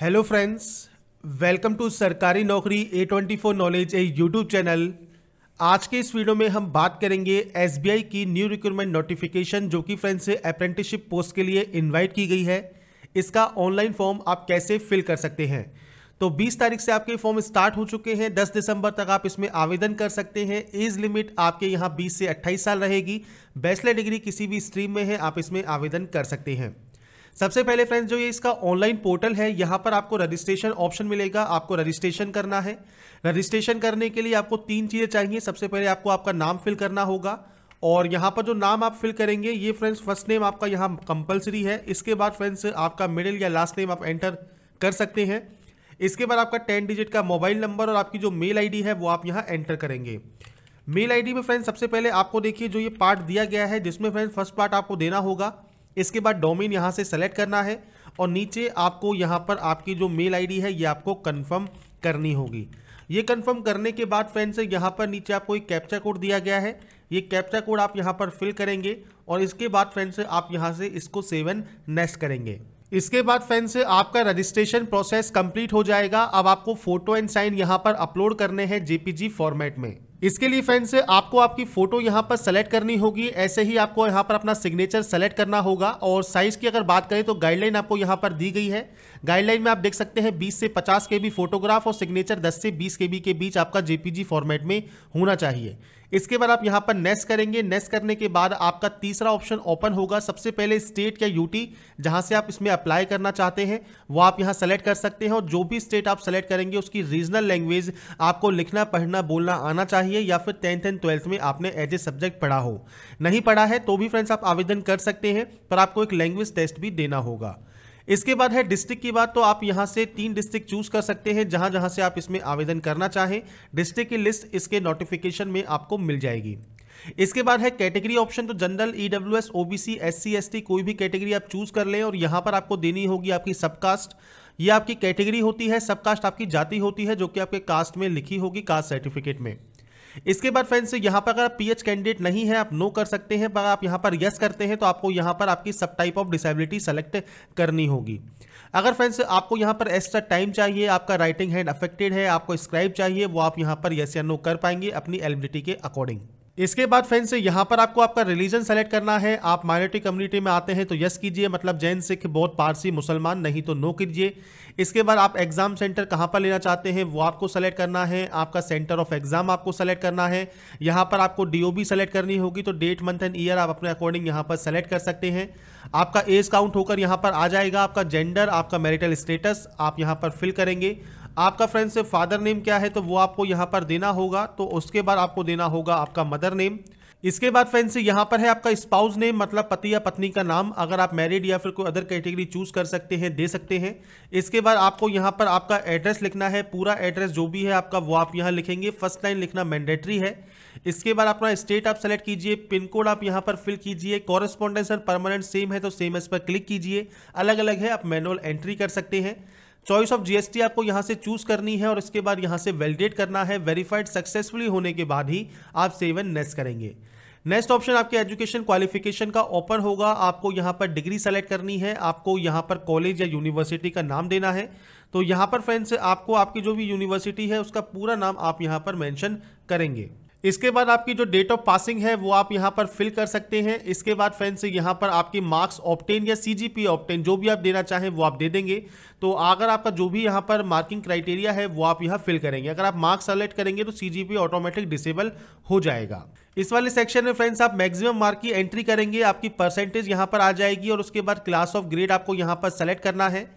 hello friends welcome to सरकारी नौकरी A twenty four knowledge a YouTube channel आज के इस वीडियो में हम बात करेंगे एसबीआई की न्यू रिक्रूटमेंट नोटिफिकेशन जो कि फ्रेंड्स से अप्रेंटिसशिप पोस्ट के लिए इनवाइट की गई है इसका ऑनलाइन फॉर्म आप कैसे फिल कर सकते हैं तो 20 तारीख से आपके फॉर्म स्टार्ट हो चुके हैं 10 दिसंबर तक आप इसमें आवेदन कर सकते हैं एज लिमिट आपके यहाँ 20 से 28 साल रहेगी बैचलर डिग्री किसी भी स्ट्रीम में है आप इसमें आवेदन कर सकते हैं सबसे पहले फ्रेंड्स जो ये इसका ऑनलाइन पोर्टल है यहाँ पर आपको रजिस्ट्रेशन ऑप्शन मिलेगा आपको रजिस्ट्रेशन करना है रजिस्ट्रेशन करने के लिए आपको तीन चीज़ें चाहिए सबसे पहले आपको आपका नाम फिल करना होगा और यहाँ पर जो नाम आप फिल करेंगे ये फ्रेंड्स फर्स्ट नेम आपका यहाँ कंपलसरी है इसके बाद फ्रेंड्स आपका मिडिल या लास्ट नेम आप एंटर कर सकते हैं इसके बाद आपका टेन डिजिट का मोबाइल नंबर और आपकी जो मेल आईडी है वो आप यहाँ एंटर करेंगे मेल आईडी में फ्रेंड्स सबसे पहले आपको देखिए जो ये पार्ट दिया गया है जिसमें फ्रेंड्स फर्स्ट पार्ट आपको देना होगा इसके बाद डोमेन यहाँ से सेलेक्ट करना है और नीचे आपको यहाँ पर आपकी जो मेल आईडी है ये आपको कंफर्म करनी होगी ये कंफर्म करने के बाद फ्रेंड्स यहाँ पर नीचे आपको एक कैप्चा कोड दिया गया है ये कैप्चा कोड आप यहाँ पर फिल करेंगे और इसके बाद फ्रेंड्स आप यहाँ से इसको सेवन नेक्स्ट करेंगे इसके बाद फ्रेंड्स आपका रजिस्ट्रेशन प्रोसेस कंप्लीट हो जाएगा अब आपको फोटो एंड साइन यहाँ पर अपलोड करने हैं जेपीजी फॉर्मेट में इसके लिए फ्रेंड्स आपको आपकी फ़ोटो यहाँ पर सेलेक्ट करनी होगी ऐसे ही आपको यहाँ पर अपना सिग्नेचर सेलेक्ट करना होगा और साइज़ की अगर बात करें तो गाइडलाइन आपको यहाँ पर दी गई है गाइडलाइन में आप देख सकते हैं 20 से 50 के बी फोटोग्राफ और सिग्नेचर 10 से 20 के बी के बीच आपका जेपीजी फॉर्मेट में होना चाहिए इसके बाद आप यहाँ पर नेस करेंगे नेस करने के बाद आपका तीसरा ऑप्शन ओपन होगा सबसे पहले स्टेट या यूटी जहाँ से आप इसमें अप्लाई करना चाहते हैं वो आप यहाँ सेलेक्ट कर सकते हैं और जो भी स्टेट आप सेलेक्ट करेंगे उसकी रीजनल लैंग्वेज आपको लिखना पढ़ना बोलना आना चाहिए या फिर टेंथ एंड ट्वेल्थ में आपने एज ए सब्जेक्ट पढ़ा हो नहीं पढ़ा है तो भी फ्रेंड्स आप आवेदन कर सकते हैं पर आपको एक लैंग्वेज टेस्ट भी देना होगा इसके बाद है डिस्ट्रिक्ट की बात तो आप यहां से तीन डिस्ट्रिक्ट चूज कर सकते हैं जहां जहां से आप इसमें आवेदन करना चाहें डिस्ट्रिक्ट की लिस्ट इसके नोटिफिकेशन में आपको मिल जाएगी इसके बाद है कैटेगरी ऑप्शन तो general EWS OBC S C कोई भी कैटेगरी आप चूज कर लें और यहां पर आपको देनी होगी आपकी सबकास्ट ये आपकी कैटेगरी होती है सबकास्ट आपकी जाति होती है जो कि आपके कास्ट में लिखी होगी कास्ट सर्टिफिकेट में इसके बाद फ्रेंड्स यहाँ पर अगर आप पीएच कैंडिडेट नहीं है आप नो कर सकते हैं पर आप यहाँ पर यस करते हैं तो आपको यहाँ पर आपकी सब टाइप ऑफ डिसेबिलिटी सेलेक्ट करनी होगी अगर फ्रेंड्स आपको यहाँ पर एक्स्ट्रा टाइम चाहिए आपका राइटिंग हैंड अफेक्टेड है आपको स्क्राइब चाहिए वो आप यहाँ पर यस या नो कर पाएंगे अपनी एलिबिलिटी के अकॉर्डिंग इसके बाद फ्रेंड्स यहाँ पर आपको आपका रिलीजन सेलेक्ट करना है आप माइनॉरिटी कम्युनिटी में आते हैं तो यस कीजिए मतलब जैन सिख बौद्ध पारसी मुसलमान नहीं तो नो कीजिए इसके बाद आप एग्जाम सेंटर कहाँ पर लेना चाहते हैं वो आपको सेलेक्ट करना है आपका सेंटर ऑफ एग्जाम आपको सेलेक्ट करना है यहाँ पर आपको डीओबी सेलेक्ट करनी होगी तो डेट मंथ एंड ईयर आप अपने अकॉर्डिंग यहाँ पर सेलेक्ट कर सकते हैं आपका एज काउंट होकर यहाँ पर आ जाएगा आपका जेंडर आपका मेरिटल स्टेटस आप यहाँ पर फिल करेंगे आपका फ्रेंड से फादर नेम क्या है तो वो आपको यहाँ पर देना होगा तो उसके बाद आपको देना होगा आपका मदर नेम इसके बाद फ्रेंड्स यहाँ पर है आपका स्पाउस नेम मतलब पति या पत्नी का नाम अगर आप मैरिड या फिर कोई अदर कैटेगरी चूज कर सकते हैं दे सकते हैं इसके बाद आपको यहाँ पर आपका एड्रेस लिखना है पूरा एड्रेस जो भी है आपका वो आप यहाँ लिखेंगे फर्स्ट लाइन लिखना मैंडेटरी है इसके बाद अपना स्टेट आप सेलेक्ट कीजिए पिन कोड आप यहाँ पर फिल कीजिए कॉरेस्पॉन्डेंस और परमानेंट सेम है तो सेम इस पर क्लिक कीजिए अलग अलग है आप मैनुअल एंट्री कर सकते हैं चॉइस ऑफ जीएसटी आपको यहां से चूज करनी है और इसके बाद यहां से वैलिडेट करना है वेरीफाइड सक्सेसफुली होने के बाद ही आप सेवन नेस करेंगे नेक्स्ट ऑप्शन आपके एजुकेशन क्वालिफिकेशन का ओपन होगा आपको यहां पर डिग्री सेलेक्ट करनी है आपको यहां पर कॉलेज या यूनिवर्सिटी का नाम देना है तो यहां पर फ्रेंड्स आपको आपकी जो भी यूनिवर्सिटी है उसका पूरा नाम आप यहाँ पर मैंशन करेंगे इसके बाद आपकी जो डेट ऑफ पासिंग है वो आप यहाँ पर फिल कर सकते हैं इसके बाद फ्रेंड्स यहाँ पर आपकी मार्क्स ऑप्टेन या सीजीपी ऑप्टेन जो भी आप देना चाहें वो आप दे देंगे तो अगर आपका जो भी यहाँ पर मार्किंग क्राइटेरिया है वो आप यहाँ फिल करेंगे अगर आप मार्क्स सेलेक्ट करेंगे तो सी ऑटोमेटिक डिसेबल हो जाएगा इस वाले सेक्शन में फ्रेंड्स आप मैक्सिमम मार्क की एंट्री करेंगे आपकी परसेंटेज यहाँ पर आ जाएगी और उसके बाद क्लास ऑफ ग्रेड आपको यहाँ पर सेलेक्ट करना है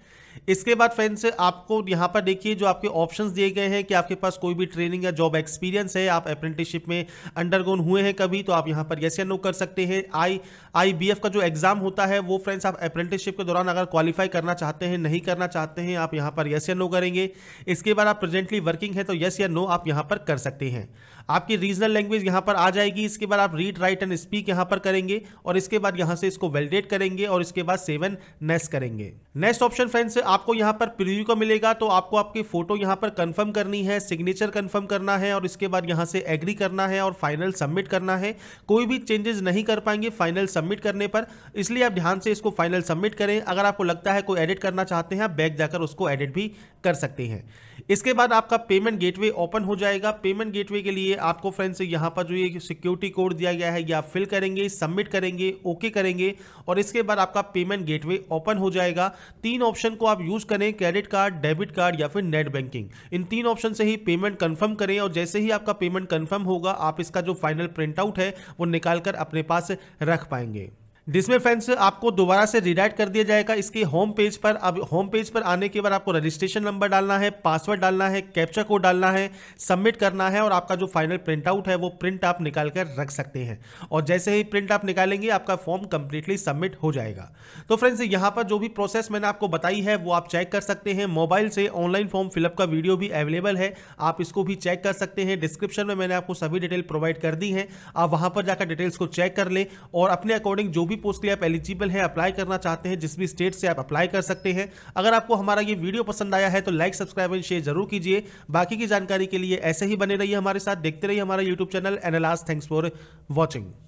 इसके बाद फ्रेंड्स आपको यहाँ पर देखिए जो आपके ऑप्शन दिए गए हैं कि आपके पास कोई भी ट्रेनिंग या जॉब एक्सपीरियंस है आप अप्रेंटिसशिप में अंडरगोन हुए हैं कभी तो आप यहाँ पर यस या नो कर सकते हैं आई आई का जो एग्जाम होता है वो फ्रेंड्स आप अप्रेंटिसशिप के दौरान अगर क्वालिफाई करना चाहते हैं नहीं करना चाहते हैं आप यहाँ पर यस या नो करेंगे इसके बाद आप प्रेजेंटली वर्किंग है तो यस या नो आप यहाँ पर कर सकते हैं आपकी रीजनल लैंग्वेज यहाँ पर आ जाएगी इसके बाद आप रीड राइट एंड स्पीक यहाँ पर करेंगे और इसके बाद यहाँ से इसको वेलडेट करेंगे और इसके बाद सेवन नेस करेंगे नेक्स्ट ऑप्शन फ्रेंड्स आपको यहाँ पर प्रिव्यू का मिलेगा तो आपको आपकी फोटो यहाँ पर कन्फर्म करनी है सिग्नेचर कन्फर्म करना है और इसके बाद यहाँ से एग्री करना है और फाइनल सबमिट करना है कोई भी चेंजेस नहीं कर पाएंगे फाइनल सबमिट करने पर इसलिए आप ध्यान से इसको फाइनल सबमिट करें अगर आपको लगता है कोई एडिट करना चाहते हैं आप बैक जाकर उसको एडिट भी कर सकते हैं इसके बाद आपका पेमेंट गेटवे ओपन हो जाएगा पेमेंट गेटवे के लिए लिए आपको फ्रेंड्स यहाँ पर जो ये सिक्योरिटी कोड दिया गया है ये आप फिल करेंगे सबमिट करेंगे ओके करेंगे और इसके बाद आपका पेमेंट गेटवे ओपन हो जाएगा तीन ऑप्शन को आप यूज़ करें क्रेडिट कार्ड डेबिट कार्ड या फिर नेट बैंकिंग इन तीन ऑप्शन से ही पेमेंट कन्फर्म करें और जैसे ही आपका पेमेंट कन्फर्म होगा आप इसका जो फाइनल प्रिंटआउट है वो निकाल कर अपने पास रख पाएंगे जिसमें फ्रेंड्स आपको दोबारा से रिडाइट कर दिया जाएगा इसके होम पेज पर अब होम पेज पर आने के बाद आपको रजिस्ट्रेशन नंबर डालना है पासवर्ड डालना है कैप्चा कोड डालना है सबमिट करना है और आपका जो फाइनल प्रिंट आउट है वो प्रिंट आप निकाल कर रख सकते हैं और जैसे ही प्रिंट आप निकालेंगे आपका फॉर्म कंप्लीटली सबमिट हो जाएगा तो फ्रेंड्स यहाँ पर जो भी प्रोसेस मैंने आपको बताई है वो आप चेक कर सकते हैं मोबाइल से ऑनलाइन फॉर्म फिलअप का वीडियो भी अवेलेबल है आप इसको भी चेक कर सकते हैं डिस्क्रिप्शन में मैंने आपको सभी डिटेल प्रोवाइड कर दी है आप वहाँ पर जाकर डिटेल्स को चेक कर लें और अपने अकॉर्डिंग जो भी पोस्ट के लिए आप एलिजिबल है अप्लाई करना चाहते हैं जिस भी स्टेट से आप अप्लाई कर सकते हैं अगर आपको हमारा ये वीडियो पसंद आया है तो लाइक सब्सक्राइब एंड शेयर जरूर कीजिए बाकी की जानकारी के लिए ऐसे ही बने रहिए हमारे साथ देखते रहिए हमारा यूट्यूब चैनल एनालाज थैंक्स फॉर वॉचिंग